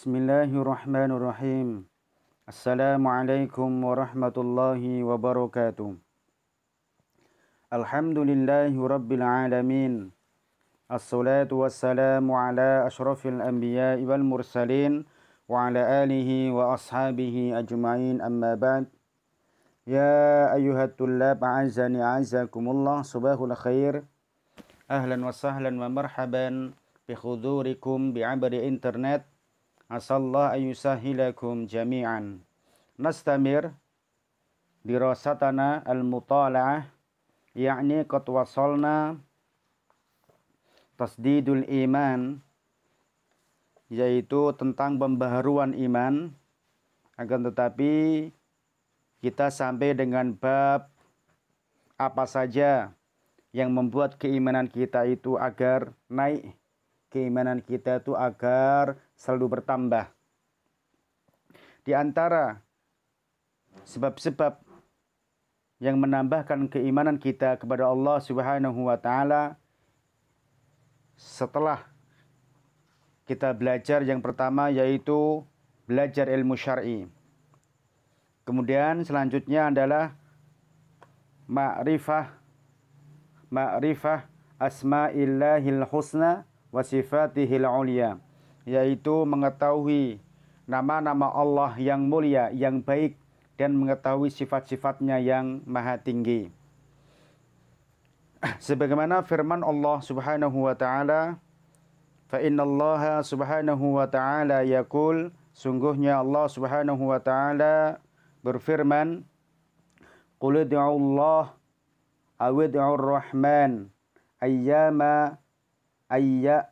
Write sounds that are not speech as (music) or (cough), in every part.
بسم الله الرحمن الرحيم السلام عليكم ورحمة الله وبركاته الحمد لله رب العالمين الصلاة والسلام على أشرف الأنبياء والمرسلين وعلى آله وأصحابه أجمعين أما بعد يا أيها الطلاب أعزني أعزكم الله صباح الخير أهلا وسهلا ومرحبا بحضوركم بعبر إنترنت Asallah ayusahilakum jami'an. Nastamir dirasatana al-mutala'ah yakni kotwasolna tasdidul iman yaitu tentang pembaharuan iman akan tetapi kita sampai dengan bab apa saja yang membuat keimanan kita itu agar naik keimanan kita itu agar selalu bertambah. Di antara sebab-sebab yang menambahkan keimanan kita kepada Allah Subhanahu wa taala setelah kita belajar yang pertama yaitu belajar ilmu syar'i. Kemudian selanjutnya adalah ma'rifah ma'rifah asma'illahil husna wa ulia yaitu mengetahui nama-nama Allah yang mulia yang baik dan mengetahui sifat-sifatnya yang maha tinggi (clears throat) sebagaimana firman Allah Subhanahu wa taala fa innallaha subhanahu wa taala yaqul sungguhnya Allah Subhanahu wa taala berfirman qul Allah awid'ur rahman ayyama ayya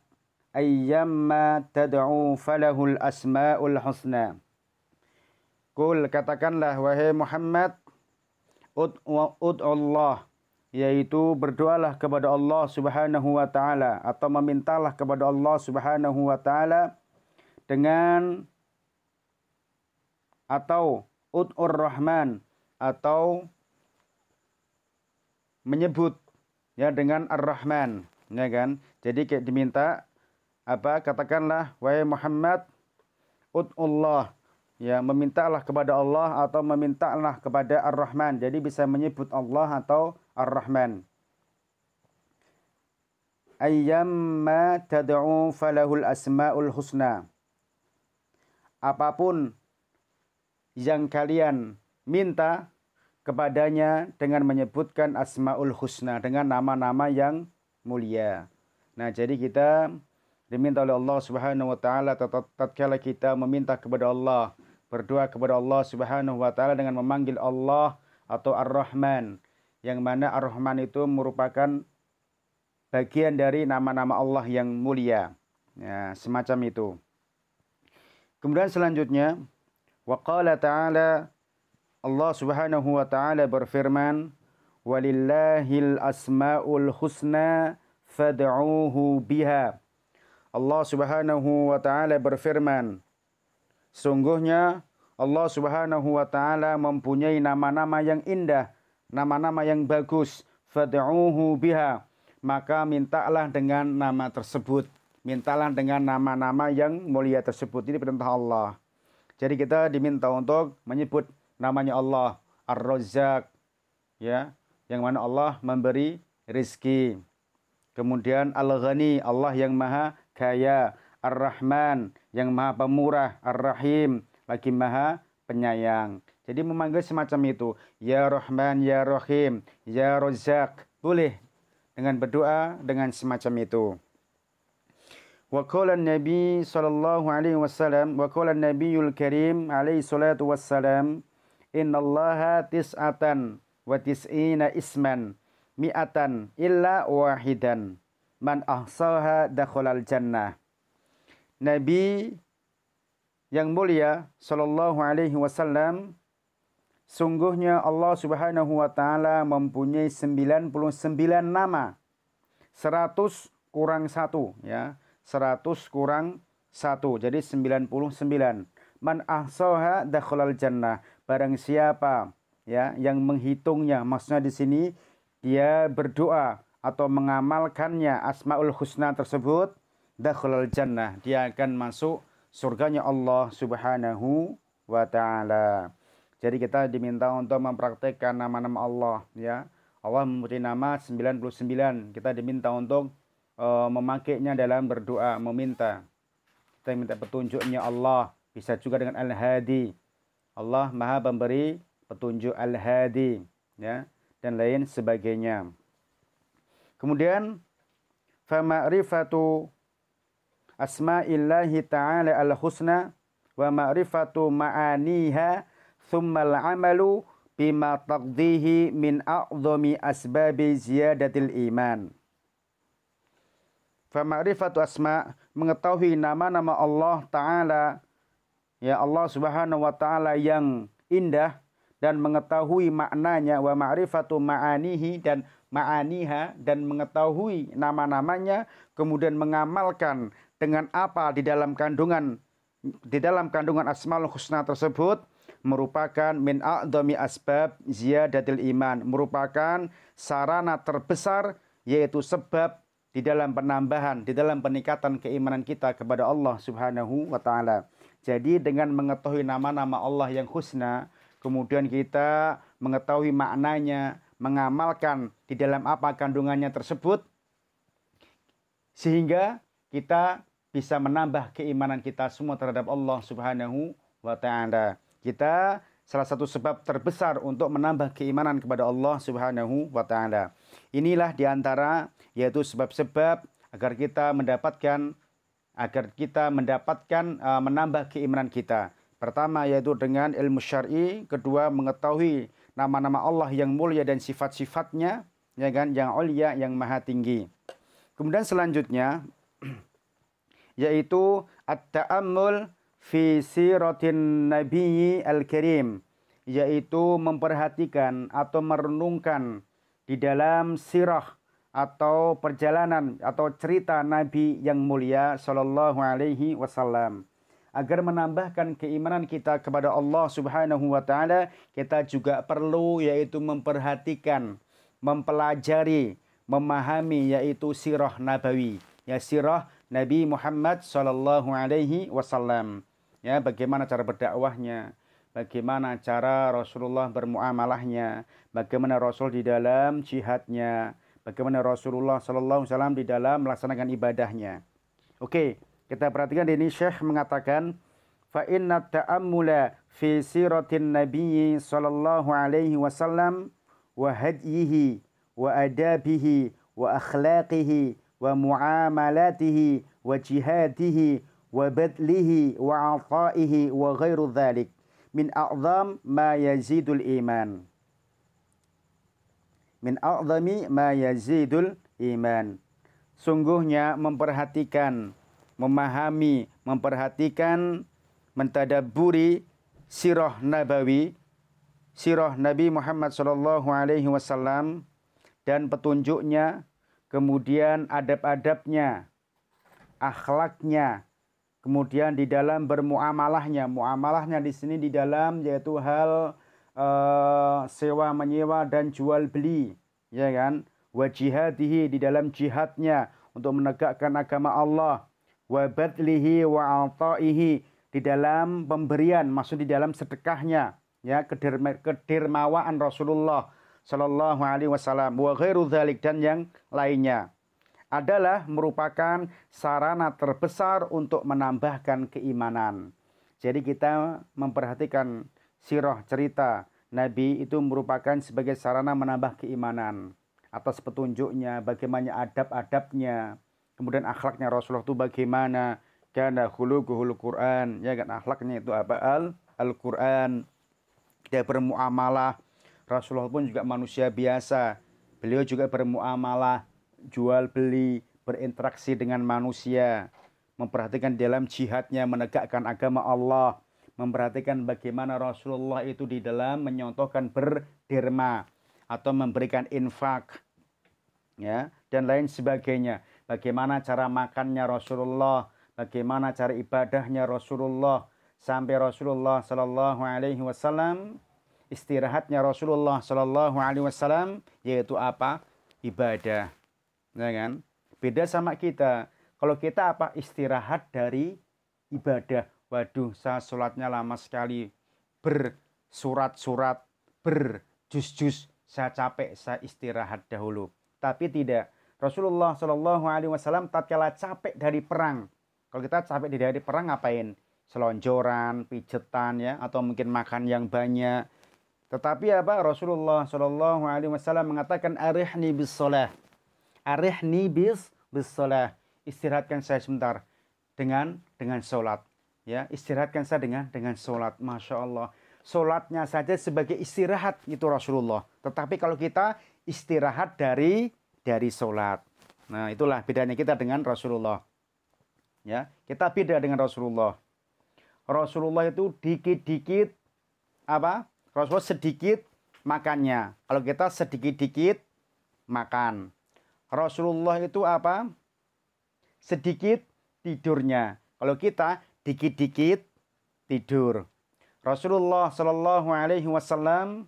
ayyamma tad'u falahul asmaul husna Kul katakanlah wahai Muhammad ud Allah yaitu berdoalah kepada Allah Subhanahu wa taala atau memintalah kepada Allah Subhanahu wa taala dengan atau ud'ur rahman atau menyebut ya dengan ar-rahman ya kan jadi kayak diminta apa katakanlah wahai Muhammad utullah ya memintalah kepada Allah atau memintalah kepada Ar-Rahman jadi bisa menyebut Allah atau Ar-Rahman ayyamma tad'u falahul asmaul husna apapun yang kalian minta kepadanya dengan menyebutkan asmaul husna dengan nama-nama yang mulia. Nah, jadi kita diminta oleh Allah Subhanahu wa taala tatkala kita meminta kepada Allah, berdoa kepada Allah Subhanahu wa taala dengan memanggil Allah atau Ar-Rahman, yang mana Ar-Rahman itu merupakan bagian dari nama-nama Allah yang mulia. Ya, semacam itu. Kemudian selanjutnya, waqala ta'ala Allah Subhanahu wa taala berfirman, Walillahil asma'ul husna fad'uhu biha. Allah Subhanahu wa taala berfirman, Sungguhnya Allah Subhanahu wa taala mempunyai nama-nama yang indah, nama-nama yang bagus, fad'uhu biha. Maka mintalah dengan nama tersebut. Mintalah dengan nama-nama yang mulia tersebut. Ini perintah Allah. Jadi kita diminta untuk menyebut namanya Allah, Ar-Razzaq, ya, yang mana Allah memberi rizki. Kemudian Al-Ghani, Allah yang maha kaya. Ar-Rahman, yang maha pemurah. Ar-Rahim, lagi maha penyayang. Jadi memanggil semacam itu. Ya Rahman, Ya Rahim, Ya Rozak. Boleh dengan berdoa dengan semacam itu. Wa qala Nabi sallallahu alaihi wasallam wa qala Nabiyul Karim alaihi salatu wassalam innallaha tis'atan wa tis'ina isman mi'atan illa wahidan man ahsaha dakhulal jannah. Nabi yang mulia sallallahu alaihi wasallam sungguhnya Allah Subhanahu wa taala mempunyai 99 nama. 100 kurang 1 ya. 100 kurang 1. Jadi 99. Man ahsaha dakhulal jannah. Barang siapa ya yang menghitungnya maksudnya di sini dia berdoa atau mengamalkannya asmaul husna tersebut dakhulal jannah dia akan masuk surganya Allah Subhanahu wa taala. Jadi kita diminta untuk mempraktekkan nama-nama Allah ya. Allah memberi nama 99. Kita diminta untuk uh, memakainya dalam berdoa, meminta. Kita minta petunjuknya Allah. Bisa juga dengan Al-Hadi. Allah Maha pemberi petunjuk al-hadi ya dan lain sebagainya. Kemudian fa ma'rifatu asma'illahi ta'ala al-husna wa ma'rifatu ma'aniha thumma al-amalu bima taqdihi min a'zami asbabi ziyadatil iman. Fa ma'rifatu asma mengetahui nama-nama Allah taala ya Allah Subhanahu wa taala yang indah dan mengetahui maknanya wa ma'rifatu ma'anihi dan ma'aniha dan mengetahui nama-namanya kemudian mengamalkan dengan apa di dalam kandungan di dalam kandungan asmaul husna tersebut merupakan min a'dami asbab ziyadatil iman merupakan sarana terbesar yaitu sebab di dalam penambahan di dalam peningkatan keimanan kita kepada Allah Subhanahu wa taala. Jadi dengan mengetahui nama-nama Allah yang husna kemudian kita mengetahui maknanya, mengamalkan di dalam apa kandungannya tersebut, sehingga kita bisa menambah keimanan kita semua terhadap Allah Subhanahu wa Ta'ala. Kita salah satu sebab terbesar untuk menambah keimanan kepada Allah Subhanahu wa Ta'ala. Inilah di antara yaitu sebab-sebab agar kita mendapatkan agar kita mendapatkan uh, menambah keimanan kita. Pertama yaitu dengan ilmu syar'i, kedua mengetahui nama-nama Allah yang mulia dan sifat-sifatnya, ya kan, yang ulia, yang maha tinggi. Kemudian selanjutnya (clears throat) yaitu at-ta'ammul fi siratin nabiyyi al-karim, yaitu memperhatikan atau merenungkan di dalam sirah atau perjalanan atau cerita Nabi yang mulia sallallahu alaihi wasallam agar menambahkan keimanan kita kepada Allah Subhanahu wa taala, kita juga perlu yaitu memperhatikan, mempelajari, memahami yaitu sirah nabawi, ya sirah Nabi Muhammad sallallahu alaihi wasallam. Ya, bagaimana cara berdakwahnya, bagaimana cara Rasulullah bermuamalahnya, bagaimana Rasul di dalam jihadnya, bagaimana Rasulullah sallallahu alaihi wasallam di dalam melaksanakan ibadahnya. Oke, okay. Kita perhatikan di ini Syekh mengatakan fa inna ta'ammula fi siratin nabiyyi sallallahu alaihi wasallam wa hadyihi wa adabihi wa akhlaqihi wa muamalatihi wa jihadihi wa badlihi wa ataihi wa ghairu dhalik min a'zam ma yazidul iman min a'zami ma yazidul iman sungguhnya memperhatikan memahami, memperhatikan, mentadaburi sirah nabawi, sirah Nabi Muhammad Shallallahu alaihi wasallam dan petunjuknya, kemudian adab-adabnya, akhlaknya, kemudian di dalam bermuamalahnya. Muamalahnya di sini di dalam yaitu hal uh, sewa menyewa dan jual beli, ya kan? Wajihatihi di dalam jihadnya untuk menegakkan agama Allah wa badlihi wa ataihi di dalam pemberian maksud di dalam sedekahnya ya kedermawaan Rasulullah Shallallahu alaihi wasallam wa ghairu dzalik dan yang lainnya adalah merupakan sarana terbesar untuk menambahkan keimanan. Jadi kita memperhatikan sirah cerita Nabi itu merupakan sebagai sarana menambah keimanan atas petunjuknya, bagaimana adab-adabnya, kemudian akhlaknya Rasulullah itu bagaimana karena hulukul Quran ya kan akhlaknya itu apa al Al Quran dia bermuamalah Rasulullah pun juga manusia biasa beliau juga bermuamalah jual beli berinteraksi dengan manusia memperhatikan dalam jihadnya menegakkan agama Allah memperhatikan bagaimana Rasulullah itu di dalam menyontohkan berderma atau memberikan infak ya dan lain sebagainya bagaimana cara makannya Rasulullah, bagaimana cara ibadahnya Rasulullah sampai Rasulullah Shallallahu Alaihi Wasallam istirahatnya Rasulullah Shallallahu Alaihi Wasallam yaitu apa ibadah, ya kan? Beda sama kita. Kalau kita apa istirahat dari ibadah. Waduh, saya sholatnya lama sekali. Bersurat-surat, berjus-jus. Saya capek, saya istirahat dahulu. Tapi tidak, Rasulullah Shallallahu Alaihi Wasallam tatkala capek dari perang. Kalau kita capek dari perang ngapain? Selonjoran, pijetan ya, atau mungkin makan yang banyak. Tetapi apa? Rasulullah Shallallahu Alaihi Wasallam mengatakan arif bis solah, arif bis bis Istirahatkan saya sebentar dengan dengan sholat Ya, istirahatkan saya dengan dengan sholat Masya Allah sholatnya saja sebagai istirahat itu Rasulullah. Tetapi kalau kita istirahat dari dari sholat. Nah, itulah bedanya kita dengan Rasulullah. Ya, kita beda dengan Rasulullah. Rasulullah itu dikit-dikit apa? Rasulullah sedikit makannya. Kalau kita sedikit-dikit makan. Rasulullah itu apa? Sedikit tidurnya. Kalau kita dikit-dikit tidur. Rasulullah Shallallahu Alaihi Wasallam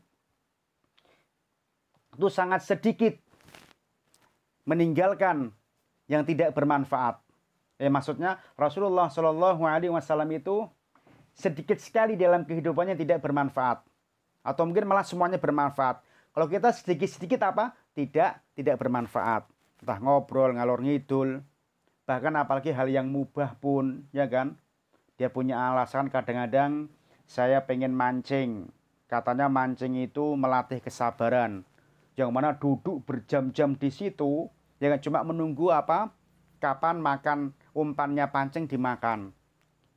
itu sangat sedikit meninggalkan yang tidak bermanfaat. Ya, maksudnya Rasulullah Shallallahu Alaihi Wasallam itu sedikit sekali dalam kehidupannya tidak bermanfaat, atau mungkin malah semuanya bermanfaat. Kalau kita sedikit-sedikit apa? Tidak, tidak bermanfaat. Entah ngobrol, ngalor ngidul, bahkan apalagi hal yang mubah pun, ya kan? Dia punya alasan kadang-kadang saya pengen mancing. Katanya mancing itu melatih kesabaran yang mana duduk berjam-jam di situ yang cuma menunggu apa kapan makan umpannya pancing dimakan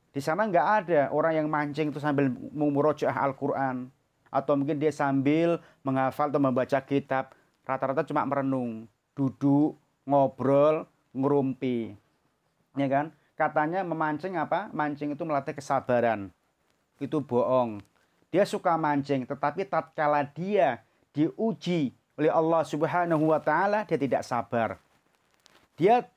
di sana nggak ada orang yang mancing itu sambil memurojaah Al-Quran atau mungkin dia sambil menghafal atau membaca kitab rata-rata cuma merenung duduk ngobrol ngerumpi ya kan katanya memancing apa mancing itu melatih kesabaran itu bohong dia suka mancing tetapi tatkala dia diuji oleh Allah Subhanahu wa taala dia tidak sabar. Dia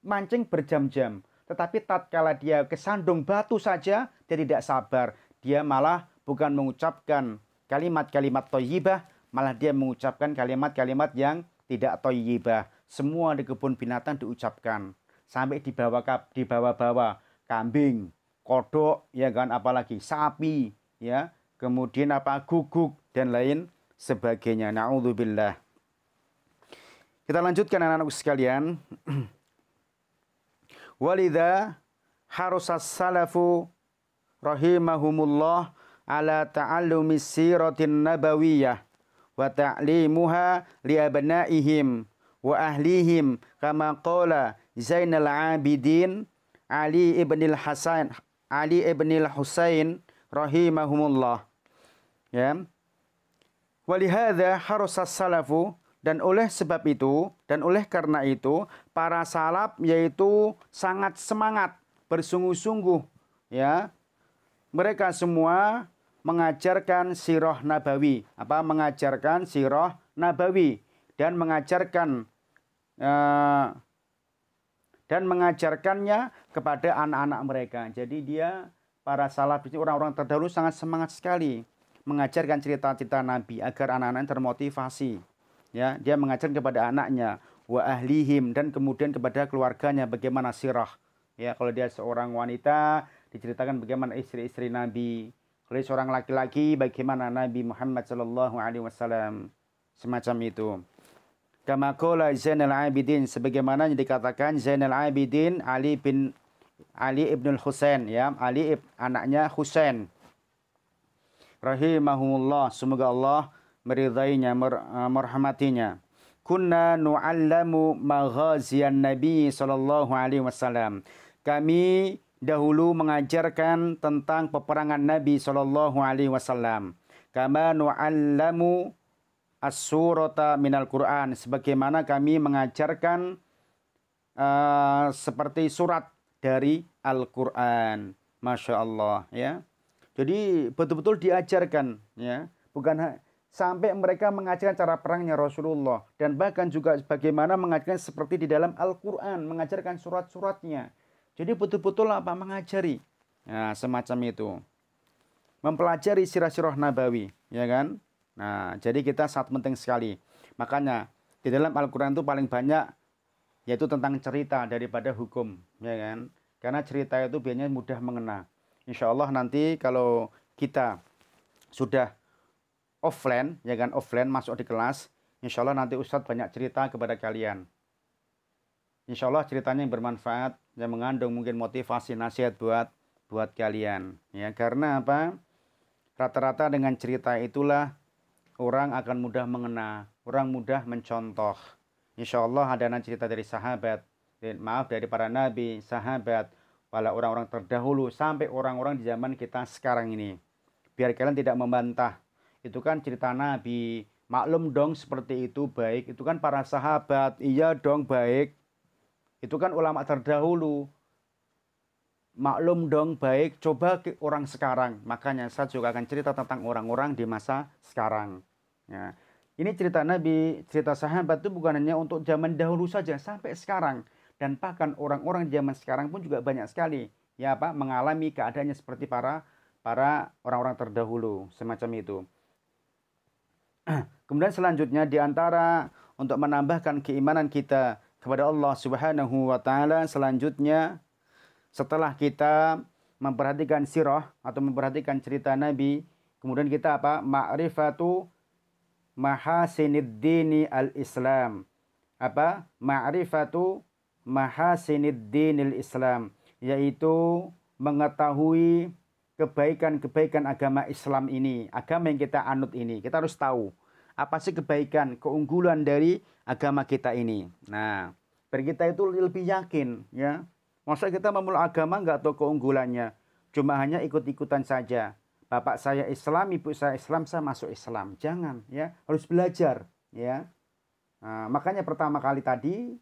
mancing berjam-jam, tetapi tatkala dia kesandung batu saja dia tidak sabar. Dia malah bukan mengucapkan kalimat-kalimat toyibah, malah dia mengucapkan kalimat-kalimat yang tidak toyibah. Semua di kebun binatang diucapkan sampai dibawa dibawa-bawa kambing, kodok, ya kan apalagi sapi, ya. Kemudian apa guguk dan lain sebagainya. Na'udzubillah. Kita lanjutkan anak anak sekalian. (clears throat) Walidha harusas salafu rahimahumullah ala ta'allumi siratin nabawiyah wa ta'limuha liabnaihim wa ahlihim kama qala Zainal Abidin Ali ibnil Hasan Ali ibnil Husain rahimahumullah ya Walihada harusas salafu dan oleh sebab itu dan oleh karena itu para salaf yaitu sangat semangat bersungguh-sungguh ya mereka semua mengajarkan sirah nabawi apa mengajarkan sirah nabawi dan mengajarkan eh, dan mengajarkannya kepada anak-anak mereka jadi dia para salaf orang-orang terdahulu sangat semangat sekali mengajarkan cerita-cerita Nabi agar anak-anak termotivasi. Ya, dia mengajarkan kepada anaknya wa ahlihim dan kemudian kepada keluarganya bagaimana sirah. Ya, kalau dia seorang wanita diceritakan bagaimana istri-istri Nabi. Kalau dia seorang laki-laki bagaimana Nabi Muhammad Shallallahu alaihi wasallam. Semacam itu. Kama Zainal Abidin sebagaimana yang dikatakan Zainal Abidin Ali bin Ali ibnul Husain ya, Ali anaknya Husain rahimahumullah. Semoga Allah meridainya, eh, merahmatinya Kunna nu'allamu maghaziyan Nabi sallallahu alaihi wasallam. Kami dahulu mengajarkan tentang peperangan Nabi sallallahu alaihi wasallam. Kama nu'allamu as-surata minal Quran sebagaimana kami mengajarkan uh, seperti surat dari Al-Qur'an. Masya Allah ya. Jadi betul-betul diajarkan ya, bukan sampai mereka mengajarkan cara perangnya Rasulullah dan bahkan juga bagaimana mengajarkan seperti di dalam Al-Qur'an, mengajarkan surat-suratnya. Jadi betul-betul apa mengajari. Nah, semacam itu. Mempelajari sirah-sirah nabawi, ya kan? Nah, jadi kita sangat penting sekali. Makanya di dalam Al-Qur'an itu paling banyak yaitu tentang cerita daripada hukum, ya kan? Karena cerita itu biasanya mudah mengenal insya Allah nanti kalau kita sudah offline, ya kan offline masuk di kelas, insya Allah nanti Ustadz banyak cerita kepada kalian. Insya Allah ceritanya yang bermanfaat, yang mengandung mungkin motivasi, nasihat buat buat kalian. Ya, karena apa? Rata-rata dengan cerita itulah orang akan mudah mengena, orang mudah mencontoh. Insya Allah ada cerita dari sahabat, maaf dari para nabi, sahabat, pada orang-orang terdahulu sampai orang-orang di zaman kita sekarang ini. Biar kalian tidak membantah. Itu kan cerita Nabi. Maklum dong seperti itu baik. Itu kan para sahabat. Iya dong baik. Itu kan ulama terdahulu. Maklum dong baik, coba ke orang sekarang. Makanya saya juga akan cerita tentang orang-orang di masa sekarang. Ya. Ini cerita Nabi, cerita sahabat itu bukan hanya untuk zaman dahulu saja, sampai sekarang dan bahkan orang-orang zaman sekarang pun juga banyak sekali ya apa mengalami keadaannya seperti para para orang-orang terdahulu semacam itu. (clears throat) Kemudian selanjutnya di antara untuk menambahkan keimanan kita kepada Allah Subhanahu wa taala selanjutnya setelah kita memperhatikan sirah atau memperhatikan cerita Nabi, kemudian kita apa? ma'rifatu mahasiniddini al-Islam. Apa? ma'rifatu mahasinid dinil Islam yaitu mengetahui kebaikan-kebaikan agama Islam ini, agama yang kita anut ini. Kita harus tahu apa sih kebaikan, keunggulan dari agama kita ini. Nah, biar kita itu lebih yakin ya. Masa kita memulai agama nggak tahu keunggulannya, cuma hanya ikut-ikutan saja. Bapak saya Islam, ibu saya Islam, saya masuk Islam. Jangan ya, harus belajar ya. Nah, makanya pertama kali tadi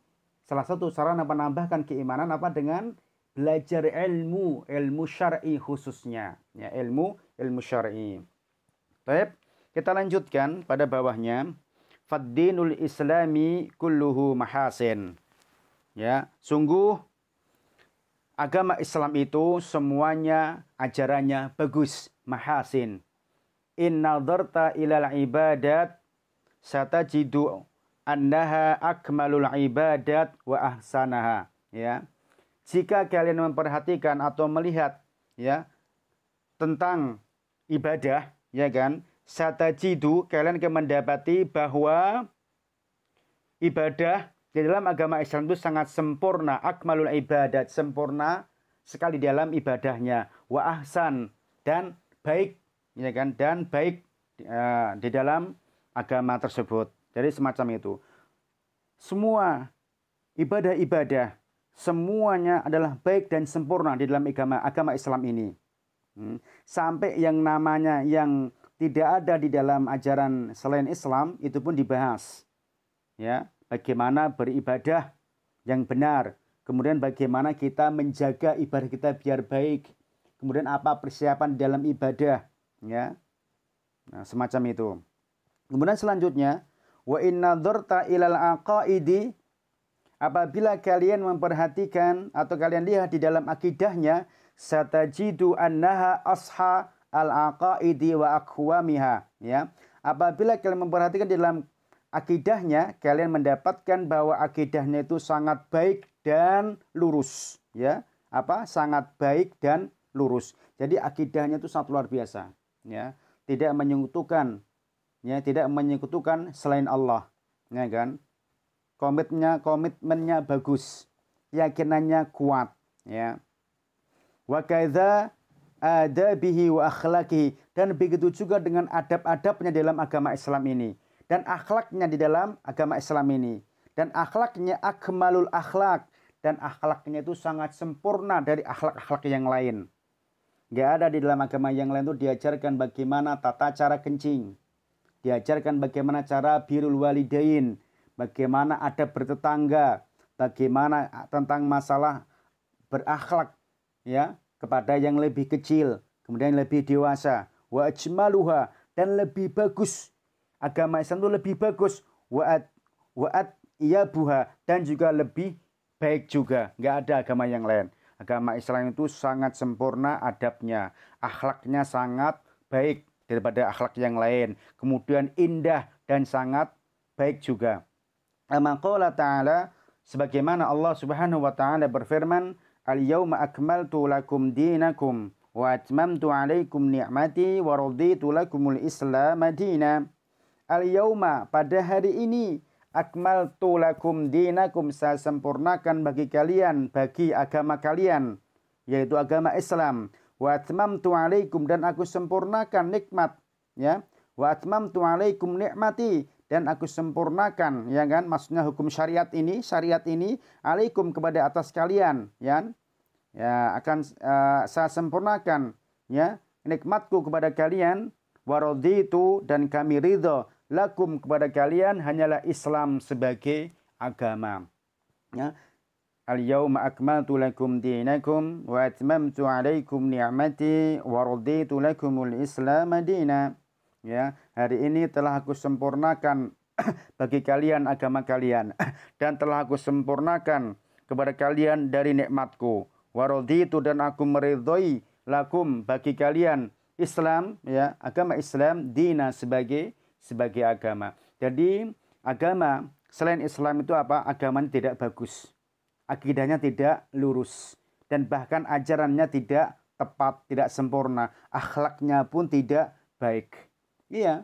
Salah satu sarana menambahkan keimanan apa dengan belajar ilmu, ilmu syar'i khususnya, ya ilmu ilmu syar'i. Baik, kita lanjutkan pada bawahnya. Faddinul Islami kulluhu mahasin. Ya, sungguh agama Islam itu semuanya ajarannya bagus, mahasin. In nadarta ilal ibadat satajidu annaha akmalul ibadat wa ahsanaha ya jika kalian memperhatikan atau melihat ya tentang ibadah ya kan satajidu kalian akan mendapati bahwa ibadah di dalam agama Islam itu sangat sempurna akmalul ibadat sempurna sekali dalam ibadahnya wa ahsan dan baik ya kan dan baik uh, di dalam agama tersebut jadi semacam itu. Semua ibadah-ibadah semuanya adalah baik dan sempurna di dalam agama agama Islam ini. Hmm. Sampai yang namanya yang tidak ada di dalam ajaran selain Islam itu pun dibahas. Ya, bagaimana beribadah yang benar, kemudian bagaimana kita menjaga ibadah kita biar baik, kemudian apa persiapan dalam ibadah, ya. Nah, semacam itu. Kemudian selanjutnya Wa inna dhurta ilal aqaidi apabila kalian memperhatikan atau kalian lihat di dalam akidahnya satajidu annaha asha al-aqaidi wa akwamiha ya apabila kalian memperhatikan di dalam akidahnya kalian mendapatkan bahwa akidahnya itu sangat baik dan lurus ya apa sangat baik dan lurus jadi akidahnya itu sangat luar biasa ya tidak menyekutukan ya tidak menyekutukan selain Allah ya kan komitnya komitmennya bagus yakinannya kuat ya wa kaidza adabihi wa akhlaki dan begitu juga dengan adab-adabnya dalam agama Islam ini dan akhlaknya di dalam agama Islam ini dan akhlaknya akmalul akhlak dan akhlaknya itu sangat sempurna dari akhlak-akhlak yang lain. Gak ada di dalam agama yang lain itu diajarkan bagaimana tata cara kencing, Diajarkan bagaimana cara birul walidain, bagaimana adab bertetangga, bagaimana tentang masalah berakhlak ya kepada yang lebih kecil, kemudian lebih dewasa, wa dan lebih bagus. Agama Islam itu lebih bagus, waat waat ia buha dan juga lebih baik juga. Nggak ada agama yang lain. Agama Islam itu sangat sempurna adabnya, akhlaknya sangat baik, daripada akhlak yang lain. Kemudian indah dan sangat baik juga. Amaqala ta'ala sebagaimana Allah Subhanahu wa taala berfirman, al yawma akmaltu lakum dinakum wa atmamtu 'alaikum ni'mati wa raditu lakumul Islam madina." al Yawma pada hari ini akmaltu lakum dinakum saya sempurnakan bagi kalian bagi agama kalian yaitu agama Islam wa atmamtu alaikum dan aku sempurnakan nikmat ya wa atmamtu alaikum nikmati dan aku sempurnakan ya kan maksudnya hukum syariat ini syariat ini alaikum kepada atas kalian ya ya akan uh, saya sempurnakan ya nikmatku kepada kalian waraditu dan kami ridho lakum kepada kalian hanyalah Islam sebagai agama ya Al-yawma akmaltu lakum dinakum wa atmamtu alaikum ni'mati wa raditu al islam dina. Ya, hari ini telah aku sempurnakan (clears throat) bagi kalian agama kalian (clears throat) dan telah aku sempurnakan kepada kalian dari nikmatku. Wa raditu dan aku meridhoi lakum bagi kalian Islam ya, agama Islam dina sebagai sebagai agama. Jadi agama selain Islam itu apa? Agama tidak bagus akidahnya tidak lurus dan bahkan ajarannya tidak tepat, tidak sempurna, akhlaknya pun tidak baik. Iya.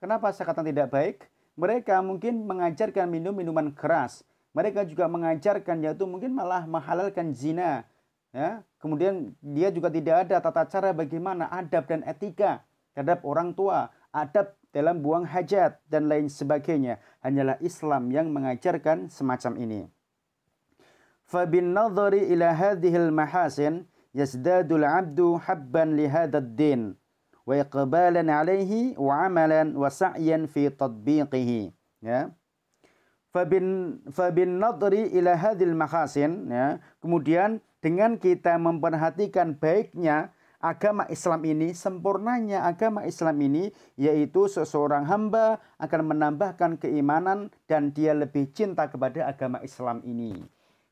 Kenapa saya katakan tidak baik? Mereka mungkin mengajarkan minum minuman keras. Mereka juga mengajarkan yaitu mungkin malah menghalalkan zina. Ya. Kemudian dia juga tidak ada tata cara bagaimana adab dan etika terhadap orang tua, adab dalam buang hajat dan lain sebagainya. Hanyalah Islam yang mengajarkan semacam ini. فبالنظر إلى هذه المحاسن يزداد العبد حبا لهذا الدين وإقبالا عليه وعملا وسعيا في تطبيقه ya. فبن فبالنظر إلى هذه المحاسن ya. kemudian dengan kita memperhatikan baiknya agama Islam ini sempurnanya agama Islam ini yaitu seseorang hamba akan menambahkan keimanan dan dia lebih cinta kepada agama Islam ini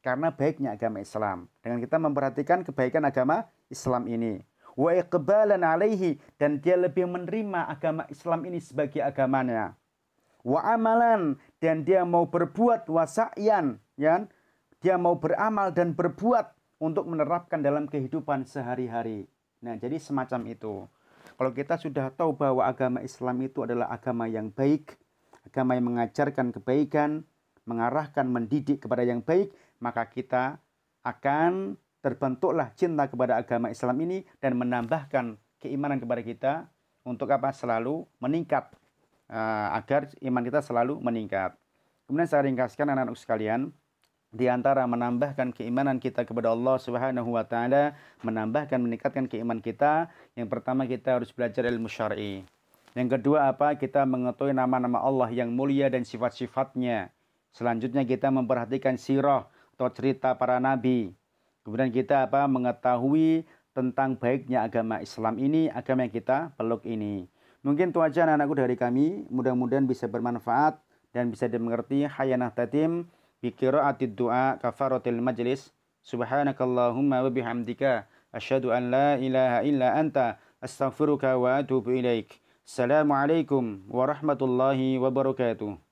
karena baiknya agama Islam dengan kita memperhatikan kebaikan agama Islam ini wa iqbalan alaihi dan dia lebih menerima agama Islam ini sebagai agamanya wa amalan dan dia mau berbuat wasayan ya dia mau beramal dan berbuat untuk menerapkan dalam kehidupan sehari-hari nah jadi semacam itu kalau kita sudah tahu bahwa agama Islam itu adalah agama yang baik agama yang mengajarkan kebaikan mengarahkan mendidik kepada yang baik maka kita akan terbentuklah cinta kepada agama Islam ini dan menambahkan keimanan kepada kita untuk apa selalu meningkat ah, agar iman kita selalu meningkat. Kemudian saya ringkaskan anak-anak sekalian di antara menambahkan keimanan kita kepada Allah Subhanahu wa taala, menambahkan meningkatkan keimanan kita, yang pertama kita harus belajar ilmu syar'i. Yang kedua apa? Kita mengetahui nama-nama Allah yang mulia dan sifat-sifatnya. Selanjutnya kita memperhatikan sirah, atau cerita para nabi. Kemudian kita apa mengetahui tentang baiknya agama Islam ini, agama yang kita peluk ini. Mungkin itu aja anak-anakku dari kami. Mudah-mudahan bisa bermanfaat dan bisa dimengerti. Hayanah tatim biqiraatid du'a kafaratil majlis. Subhanakallahumma wa bihamdika asyhadu an la ilaha illa anta astaghfiruka wa atubu ilaik. Assalamualaikum warahmatullahi wabarakatuh.